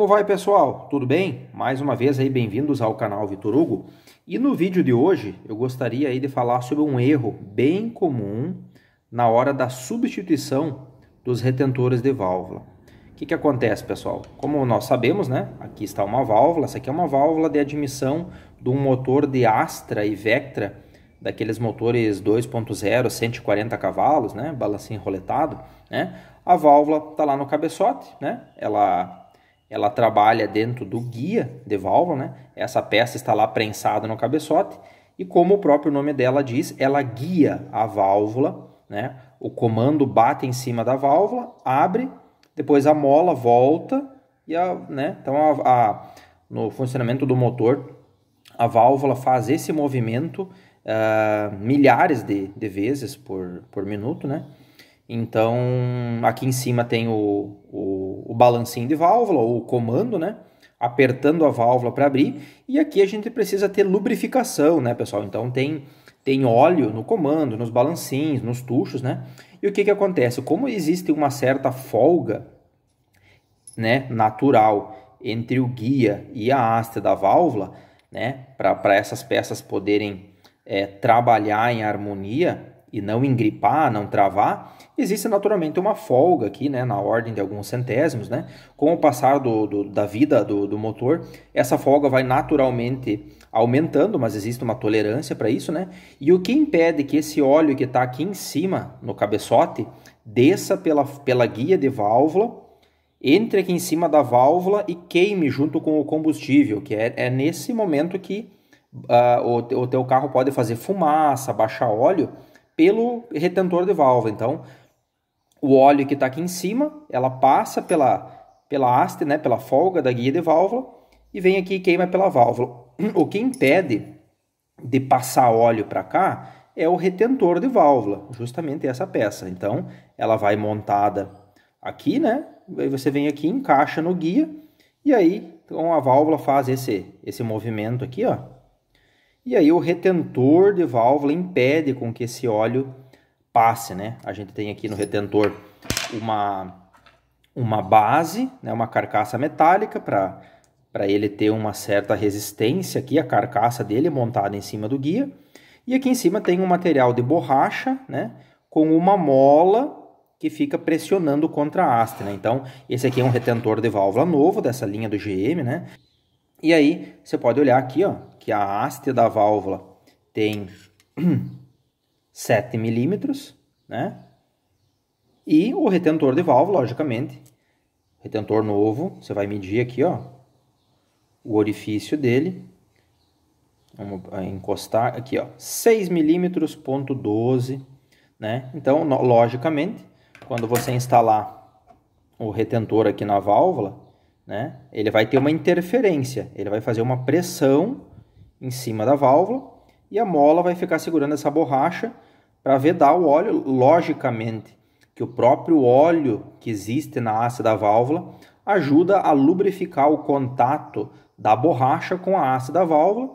Como vai pessoal? Tudo bem? Mais uma vez aí bem-vindos ao canal Vitor Hugo. E no vídeo de hoje eu gostaria aí de falar sobre um erro bem comum na hora da substituição dos retentores de válvula. O que, que acontece pessoal? Como nós sabemos, né? Aqui está uma válvula, essa aqui é uma válvula de admissão de um motor de Astra e Vectra, daqueles motores 2.0, 140 cavalos, né? Balancinho roletado, né? A válvula está lá no cabeçote, né? Ela ela trabalha dentro do guia de válvula, né? Essa peça está lá prensada no cabeçote e como o próprio nome dela diz, ela guia a válvula, né? O comando bate em cima da válvula, abre, depois a mola volta e a, né? Então a, a no funcionamento do motor, a válvula faz esse movimento uh, milhares de, de vezes por, por minuto, né? Então, aqui em cima tem o, o, o balancinho de válvula, ou comando, né? Apertando a válvula para abrir. E aqui a gente precisa ter lubrificação, né, pessoal? Então, tem, tem óleo no comando, nos balancinhos, nos tuchos, né? E o que, que acontece? Como existe uma certa folga né, natural entre o guia e a haste da válvula, né, para essas peças poderem é, trabalhar em harmonia, e não engripar, não travar, existe naturalmente uma folga aqui, né, na ordem de alguns centésimos, né? Com o passar do, do da vida do, do, motor, essa folga vai naturalmente aumentando, mas existe uma tolerância para isso, né? E o que impede que esse óleo que está aqui em cima, no cabeçote, desça pela, pela guia de válvula, entre aqui em cima da válvula e queime junto com o combustível, que é, é nesse momento que uh, o, o teu carro pode fazer fumaça, baixar óleo, pelo retentor de válvula. Então, o óleo que está aqui em cima, ela passa pela, pela haste, né, pela folga da guia de válvula e vem aqui e queima pela válvula. O que impede de passar óleo para cá é o retentor de válvula, justamente essa peça. Então, ela vai montada aqui, né? Aí você vem aqui, encaixa no guia e aí então a válvula faz esse, esse movimento aqui, ó. E aí o retentor de válvula impede com que esse óleo passe, né? A gente tem aqui no retentor uma, uma base, né? uma carcaça metálica para para ele ter uma certa resistência aqui, a carcaça dele montada em cima do guia. E aqui em cima tem um material de borracha, né, com uma mola que fica pressionando contra a haste, né? Então, esse aqui é um retentor de válvula novo dessa linha do GM, né? E aí, você pode olhar aqui, ó, que a haste da válvula tem 7 milímetros, né? E o retentor de válvula, logicamente, retentor novo, você vai medir aqui, ó, o orifício dele. Vamos ah, encostar aqui, ó, 6 milímetros, ponto 12, né? Então, logicamente, quando você instalar o retentor aqui na válvula, né, ele vai ter uma interferência, ele vai fazer uma pressão em cima da válvula e a mola vai ficar segurando essa borracha para vedar o óleo, logicamente, que o próprio óleo que existe na haste da válvula ajuda a lubrificar o contato da borracha com a haste da válvula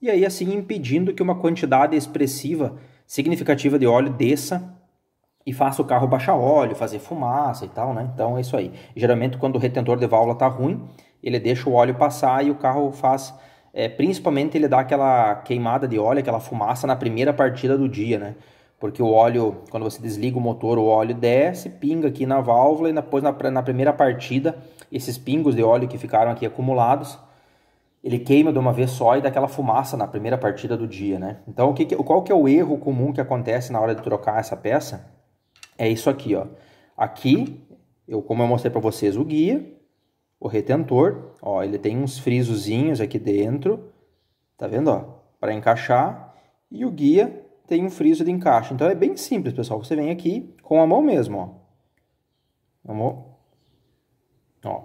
e aí assim impedindo que uma quantidade expressiva, significativa de óleo desça e faça o carro baixar óleo, fazer fumaça e tal, né? Então é isso aí. Geralmente quando o retentor de válvula está ruim, ele deixa o óleo passar e o carro faz é, principalmente ele dá aquela queimada de óleo, aquela fumaça na primeira partida do dia, né? Porque o óleo, quando você desliga o motor, o óleo desce, pinga aqui na válvula e depois na, na primeira partida, esses pingos de óleo que ficaram aqui acumulados, ele queima de uma vez só e dá aquela fumaça na primeira partida do dia, né? Então, o que, qual que é o erro comum que acontece na hora de trocar essa peça? É isso aqui, ó. Aqui, eu, como eu mostrei para vocês, o guia, o retentor, ó, ele tem uns frisozinhos aqui dentro, tá vendo, ó, para encaixar, e o guia tem um friso de encaixe. Então é bem simples, pessoal. Você vem aqui com a mão mesmo, ó. Vamos, ó,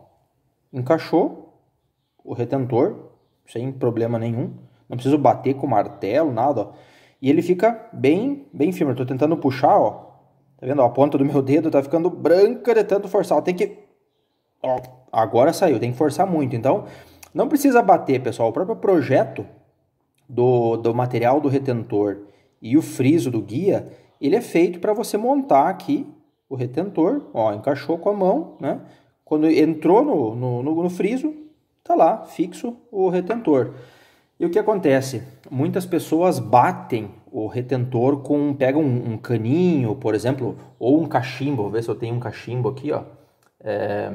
encaixou o retentor sem problema nenhum. Não preciso bater com martelo, nada, ó. E ele fica bem, bem firme. Eu tô tentando puxar, ó. Tá vendo? Ó, a ponta do meu dedo tá ficando branca de tanto forçar. Tem que Ó, agora saiu, tem que forçar muito. Então, não precisa bater, pessoal. O próprio projeto do, do material do retentor e o friso do guia, ele é feito para você montar aqui o retentor, ó, encaixou com a mão, né? Quando entrou no, no, no, no friso, tá lá, fixo o retentor. E o que acontece? Muitas pessoas batem o retentor com. pega um, um, caninho, por exemplo, ou um cachimbo. Vou ver se eu tenho um cachimbo aqui, ó. É,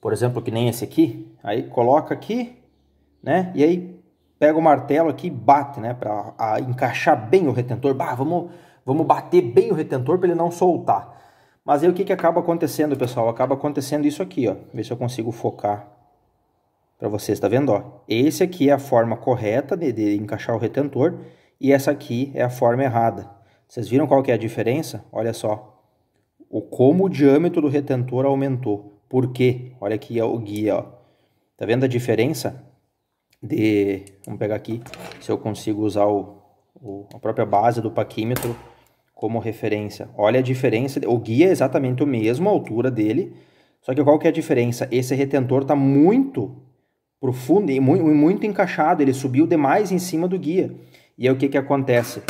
por exemplo, que nem esse aqui, aí coloca aqui, né? E aí pega o martelo aqui e bate, né? Para encaixar bem o retentor. Bah, vamos, vamos bater bem o retentor para ele não soltar. Mas aí o que, que acaba acontecendo, pessoal? Acaba acontecendo isso aqui, ó. Vê se eu consigo focar para vocês, tá vendo? Ó, esse aqui é a forma correta de, de encaixar o retentor e essa aqui é a forma errada. Vocês viram qual que é a diferença? Olha só, o como o diâmetro do retentor aumentou. Por quê? Olha aqui o guia, ó. Tá vendo a diferença? De, vamos pegar aqui, se eu consigo usar o, o, a própria base do paquímetro como referência. Olha a diferença, o guia é exatamente o mesmo, a altura dele, só que qual que é a diferença? Esse retentor está muito profundo e muito, muito, encaixado, ele subiu demais em cima do guia. E aí o que, que acontece?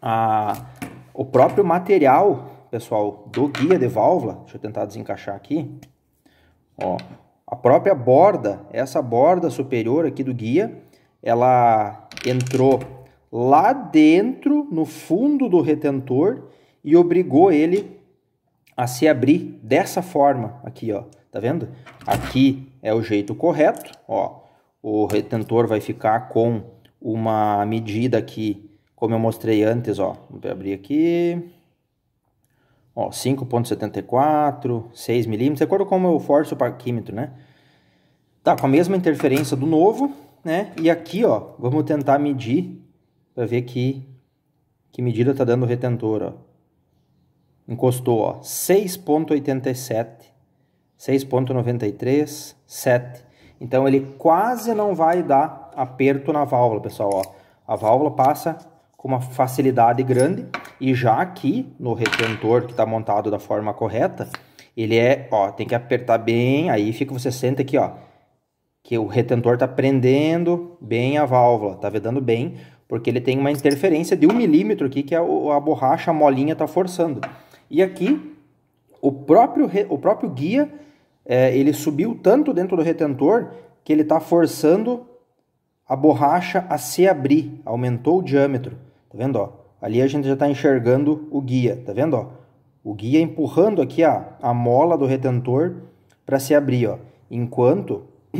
A, o próprio material, pessoal, do guia de válvula, deixa eu tentar desencaixar aqui, Ó, a própria borda, essa borda superior aqui do guia, ela entrou lá dentro, no fundo do retentor, e obrigou ele a se abrir dessa forma aqui, ó. Tá vendo? Aqui é o jeito correto, ó. O retentor vai ficar com uma medida aqui, como eu mostrei antes, ó. Vou abrir aqui. 5.74, 6 milímetros, de acordo com como eu forço o parquímetro, né? Tá, com a mesma interferência do novo, né? E aqui, ó, vamos tentar medir para ver que, que medida tá dando o retentor, ó. Encostou, ó, 6.87, 6.93, 7. Então, ele quase não vai dar aperto na válvula, pessoal, ó. A válvula passa com uma facilidade grande, e já aqui no retentor que está montado da forma correta, ele é, ó, tem que apertar bem, aí fica, você senta aqui, ó, que o retentor está prendendo bem a válvula, está vedando bem, porque ele tem uma interferência de um milímetro aqui que a, é a borracha, a molinha está forçando. E aqui, o próprio, o próprio guia, é, ele subiu tanto dentro do retentor que ele está forçando a borracha a se abrir, aumentou o diâmetro, tá vendo, ó? Ali a gente já está enxergando o guia, tá vendo? Ó? O guia empurrando aqui a, a mola do retentor para se abrir, ó. Enquanto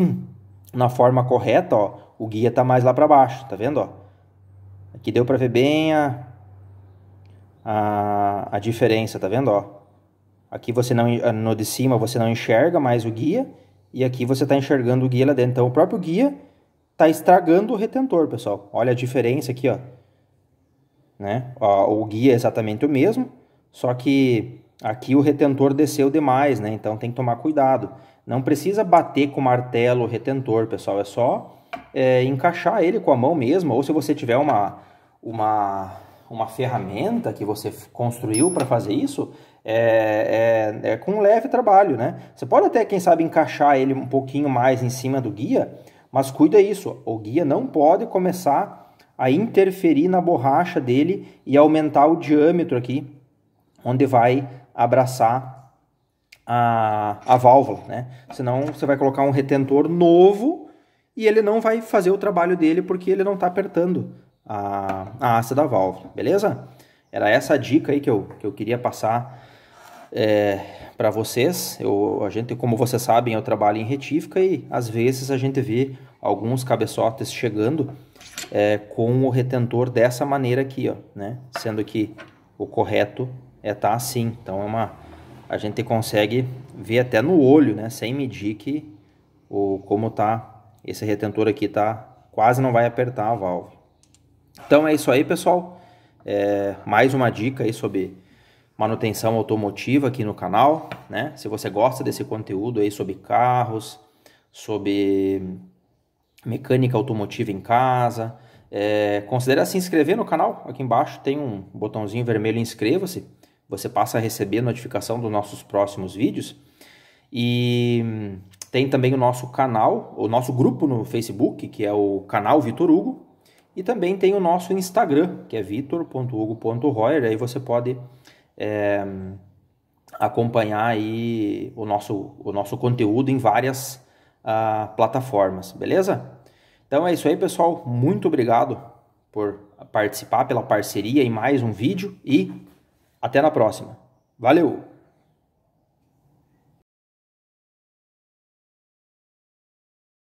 na forma correta, ó, o guia está mais lá para baixo, tá vendo? Ó? Aqui deu para ver bem a, a, a diferença, tá vendo? Ó? Aqui você não eh, no de cima você não enxerga mais o guia e aqui você está enxergando o guia lá dentro. Então o próprio guia está estragando o retentor, pessoal. Olha a diferença aqui, ó. Né? O guia é exatamente o mesmo, só que aqui o retentor desceu demais, né? então tem que tomar cuidado. Não precisa bater com o martelo o retentor, pessoal, é só é, encaixar ele com a mão mesmo, ou se você tiver uma, uma, uma ferramenta que você construiu para fazer isso, é, é, é, com um leve trabalho, né? Você pode até, quem sabe, encaixar ele um pouquinho mais em cima do guia, mas cuida isso, o guia não pode começar a interferir na borracha dele e aumentar o diâmetro aqui, onde vai abraçar a, a válvula, né? Senão você vai colocar um retentor novo e ele não vai fazer o trabalho dele porque ele não está apertando a, a haste da válvula, beleza? Era essa a dica aí que eu, que eu queria passar é, para vocês. Eu, a gente, como vocês sabem, eu trabalho em retífica e às vezes a gente vê alguns cabeçotes chegando é, com o retentor dessa maneira aqui, ó, né? Sendo que o correto é estar tá assim. Então é uma a gente consegue ver até no olho, né, sem medir que o como tá esse retentor aqui tá quase não vai apertar a válvula. Então é isso aí, pessoal. É, mais uma dica aí sobre manutenção automotiva aqui no canal, né? Se você gosta desse conteúdo aí sobre carros, sobre mecânica automotiva em casa, é, considere se inscrever no canal. Aqui embaixo tem um botãozinho vermelho inscreva-se. Você passa a receber notificação dos nossos próximos vídeos. E tem também o nosso canal, o nosso grupo no Facebook, que é o canal Vitor Hugo. E também tem o nosso Instagram, que é vitor.hugo.royer. Aí você pode é, acompanhar aí o nosso, o nosso conteúdo em várias uh, plataformas, beleza? Então é isso aí, pessoal. Muito obrigado por participar, pela parceria em mais um vídeo e até na próxima. Valeu!